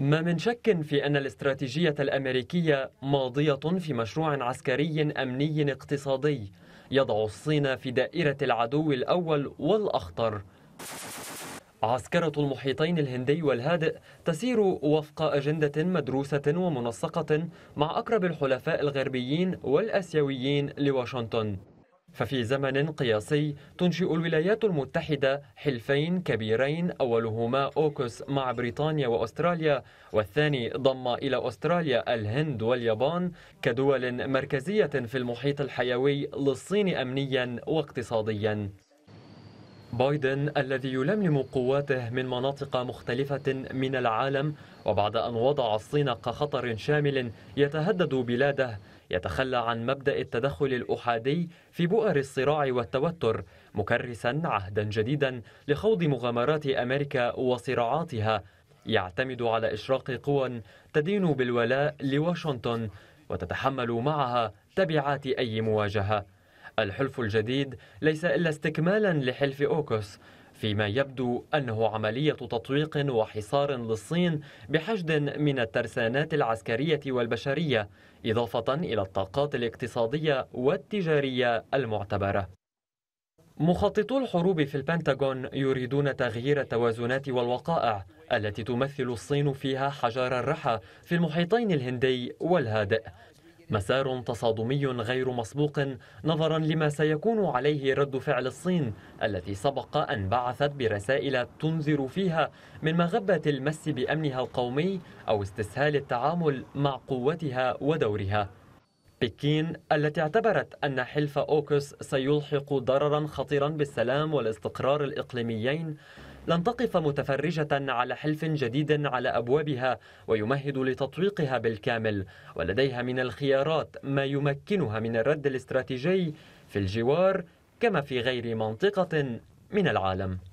ما من شك في أن الاستراتيجية الأمريكية ماضية في مشروع عسكري أمني اقتصادي يضع الصين في دائرة العدو الأول والأخطر عسكرة المحيطين الهندي والهادئ تسير وفق أجندة مدروسة ومنسقة مع أقرب الحلفاء الغربيين والأسيويين لواشنطن ففي زمن قياسي تنشئ الولايات المتحدة حلفين كبيرين أولهما أوكس مع بريطانيا وأستراليا والثاني ضم إلى أستراليا الهند واليابان كدول مركزية في المحيط الحيوي للصين أمنيا واقتصاديا بايدن الذي يلملم قواته من مناطق مختلفة من العالم وبعد أن وضع الصين كخطر شامل يتهدد بلاده يتخلى عن مبدأ التدخل الأحادي في بؤر الصراع والتوتر مكرسا عهدا جديدا لخوض مغامرات أمريكا وصراعاتها يعتمد على إشراق قوى تدين بالولاء لواشنطن وتتحمل معها تبعات أي مواجهة الحلف الجديد ليس إلا استكمالا لحلف أوكس فيما يبدو أنه عملية تطويق وحصار للصين بحشد من الترسانات العسكرية والبشرية إضافة إلى الطاقات الاقتصادية والتجارية المعتبرة مخططو الحروب في البنتاغون يريدون تغيير التوازنات والوقائع التي تمثل الصين فيها حجار الرحى في المحيطين الهندي والهادئ مسار تصادمي غير مسبوق نظرا لما سيكون عليه رد فعل الصين التي سبق أن بعثت برسائل تنذر فيها من مغبة المس بأمنها القومي أو استسهال التعامل مع قوتها ودورها بكين التي اعتبرت أن حلف أوكس سيلحق ضررا خطيرا بالسلام والاستقرار الإقليميين لن تقف متفرجة على حلف جديد على أبوابها ويمهد لتطويقها بالكامل ولديها من الخيارات ما يمكنها من الرد الاستراتيجي في الجوار كما في غير منطقة من العالم